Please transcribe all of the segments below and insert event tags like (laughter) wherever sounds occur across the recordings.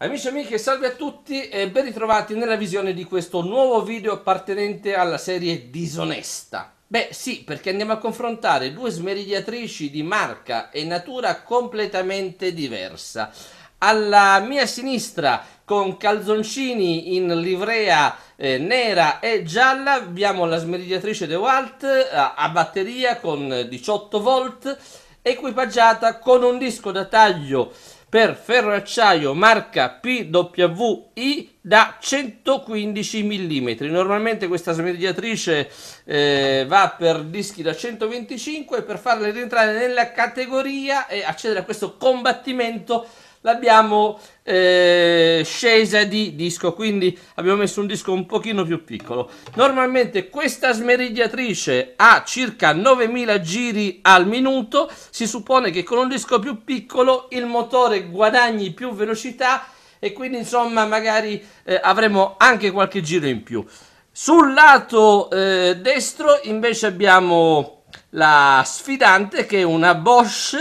Amici e amiche, salve a tutti e ben ritrovati nella visione di questo nuovo video appartenente alla serie Disonesta. Beh sì, perché andiamo a confrontare due smerigliatrici di marca e natura completamente diversa. Alla mia sinistra, con calzoncini in livrea eh, nera e gialla, abbiamo la smerigliatrice De Walt a, eh, a batteria con 18 volt, equipaggiata con un disco da taglio per ferro acciaio marca PWI da 115 mm. Normalmente questa smerigliatrice eh, va per dischi da 125 per farle rientrare nella categoria e accedere a questo combattimento l'abbiamo eh, scesa di disco, quindi abbiamo messo un disco un pochino più piccolo. Normalmente questa smerigliatrice ha circa 9000 giri al minuto, si suppone che con un disco più piccolo il motore guadagni più velocità e quindi insomma magari eh, avremo anche qualche giro in più. Sul lato eh, destro invece abbiamo la sfidante che è una Bosch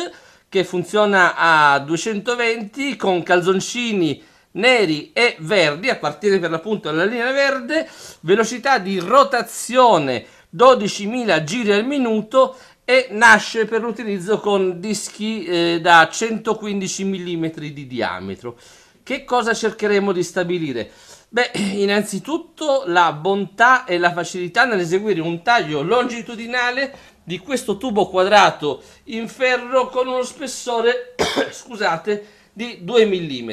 che funziona a 220 con calzoncini neri e verdi, a partire per l'appunto dalla linea verde, velocità di rotazione 12.000 giri al minuto e nasce per l'utilizzo con dischi eh, da 115 mm di diametro. Che cosa cercheremo di stabilire? Beh, (clears throat) innanzitutto la bontà e la facilità nell'eseguire un taglio longitudinale di questo tubo quadrato in ferro con uno spessore, (clears throat) scusate, di 2 mm.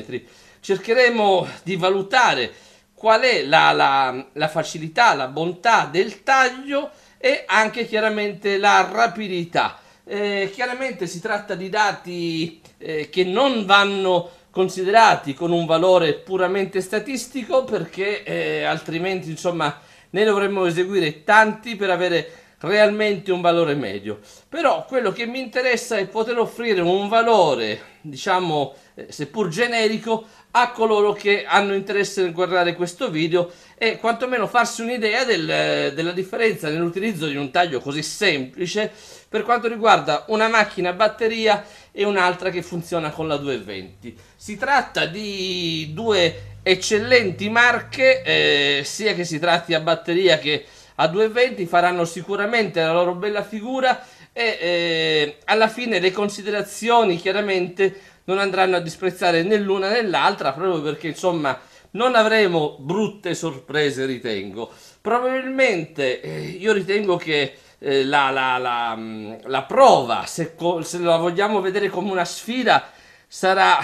Cercheremo di valutare qual è la, la, la facilità, la bontà del taglio e anche chiaramente la rapidità. Eh, chiaramente si tratta di dati eh, che non vanno considerati con un valore puramente statistico perché eh, altrimenti insomma ne dovremmo eseguire tanti per avere realmente un valore medio però quello che mi interessa è poter offrire un valore diciamo eh, seppur generico a coloro che hanno interesse nel guardare questo video e quantomeno farsi un'idea del, eh, della differenza nell'utilizzo di un taglio così semplice per quanto riguarda una macchina a batteria e un'altra che funziona con la 220. Si tratta di due eccellenti marche, eh, sia che si tratti a batteria che a 220, faranno sicuramente la loro bella figura e eh, alla fine le considerazioni chiaramente non andranno a disprezzare né l'una né l'altra, proprio perché insomma non avremo brutte sorprese, ritengo. Probabilmente eh, io ritengo che eh, la, la, la, mm, la, prova, se, se, la vogliamo vedere come una sfida, sarà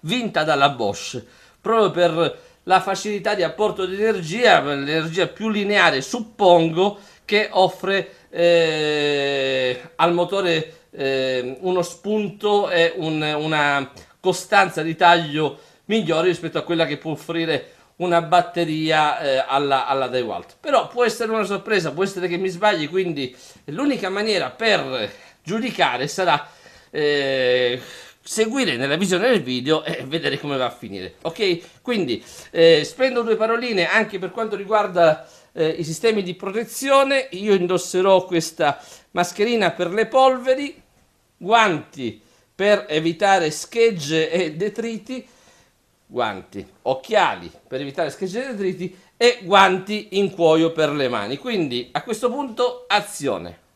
vinta dalla Bosch, proprio per la facilità di apporto di energia, l'energia più lineare, suppongo, che offre eh, al motore eh, uno spunto e un, una costanza di taglio migliore rispetto a quella che può offrire una batteria eh, alla, alla Dewalt. Però può essere una sorpresa, può essere che mi sbagli, quindi l'unica maniera per giudicare sarà eh, seguire nella visione del video e vedere come va a finire. Ok, quindi eh, spendo due paroline anche per quanto riguarda eh, i sistemi di protezione. Io indosserò questa mascherina per le polveri, guanti per evitare schegge e detriti guanti, occhiali per evitare schegge e detriti e guanti in cuoio per le mani. Quindi a questo punto azione.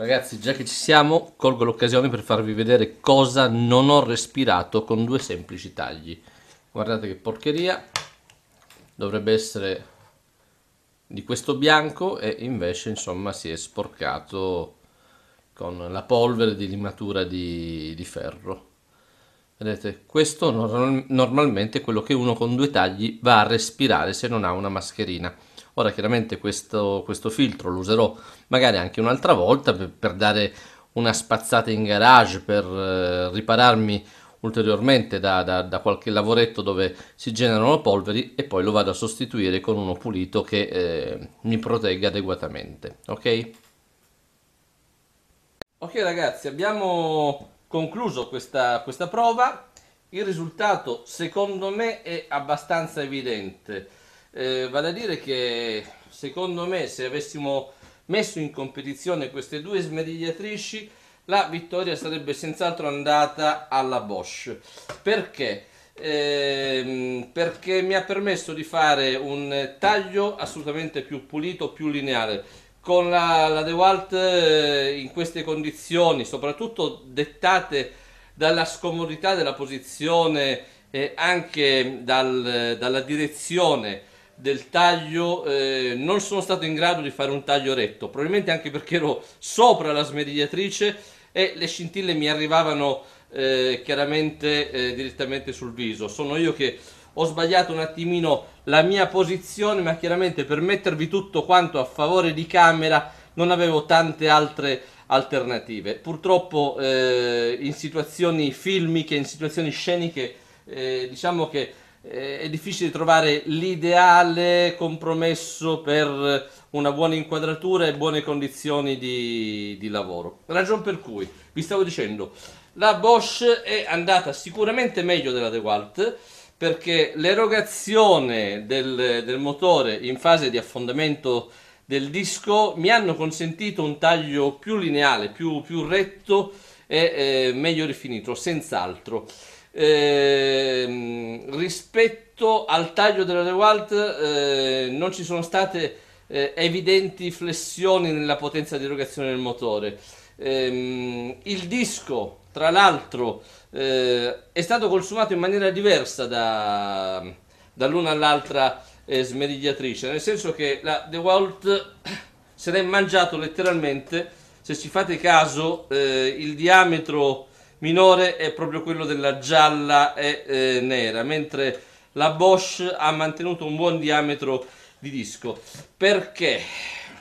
Ragazzi, già che ci siamo, colgo l'occasione per farvi vedere cosa non ho respirato con due semplici tagli. Guardate che porcheria, dovrebbe essere di questo bianco e invece insomma si è sporcato con la polvere di limatura di, di ferro. Vedete, questo normalmente è quello che uno con due tagli va a respirare se non ha una mascherina. Ora chiaramente questo, questo filtro lo userò magari anche un'altra volta per, per, dare una spazzata in garage, per eh, ripararmi ulteriormente da, da, da, qualche lavoretto dove si generano polveri e poi lo vado a sostituire con uno pulito che eh, mi protegga adeguatamente ok ok ragazzi abbiamo concluso questa, questa prova il risultato secondo me è abbastanza evidente eh, vale a dire che secondo me se avessimo messo in competizione queste due smerigliatrici la vittoria sarebbe senz'altro andata alla Bosch perché? Eh, perché mi ha permesso di fare un taglio assolutamente più pulito, più lineare con la, la DeWalt eh, in queste condizioni soprattutto dettate dalla scomodità della posizione e anche dal, dalla direzione del taglio, eh, non sono stato in grado di fare un taglio retto, probabilmente anche perché ero sopra la smerigliatrice e le scintille mi arrivavano eh, chiaramente eh, direttamente sul viso. Sono io che ho sbagliato un attimino la mia posizione, ma chiaramente per mettervi tutto quanto a favore di camera non avevo tante altre alternative. Purtroppo eh, in situazioni filmiche, in situazioni sceniche, eh, diciamo che eh, è difficile trovare l'ideale compromesso per una buona inquadratura e buone condizioni di, di lavoro. Ragion per cui, vi stavo dicendo, la Bosch è andata sicuramente meglio della DeWalt perché l'erogazione del, del motore in fase di affondamento del disco mi hanno consentito un taglio più lineale, più, più retto e eh, meglio rifinito, senz'altro. Eh, rispetto al taglio della Rewalt eh, non ci sono state eh, evidenti flessioni nella potenza di erogazione del motore. Ehm, il disco, tra l'altro, eh, è stato consumato in maniera diversa da, dall'una all'altra eh, smerigliatrice, nel senso che la DeWalt se l'è mangiato letteralmente, se ci fate caso, eh, il diametro minore è proprio quello della gialla e eh, nera, mentre la Bosch ha mantenuto un buon diametro di disco. Perché?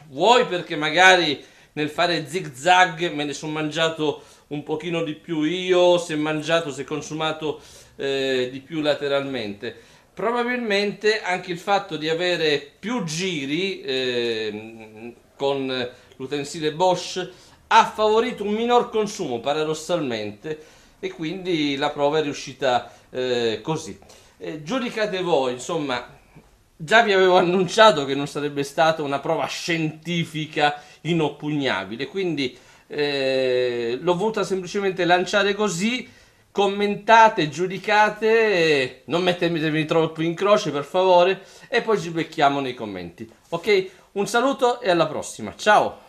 Vuoi perché magari nel fare zig zag me ne sono mangiato un pochino di più io, si è mangiato, si è consumato eh, di più lateralmente. Probabilmente anche il fatto di avere più giri eh, con l'utensile Bosch ha favorito un minor consumo paradossalmente e quindi la prova è riuscita eh, così. Eh, giudicate voi, insomma, già vi avevo annunciato che non sarebbe stata una prova scientifica inoppugnabile, quindi eh, l'ho voluta semplicemente lanciare così. Commentate, giudicate, eh, non mettetemi troppo in croce per favore e poi ci becchiamo nei commenti. Ok? Un saluto e alla prossima. Ciao!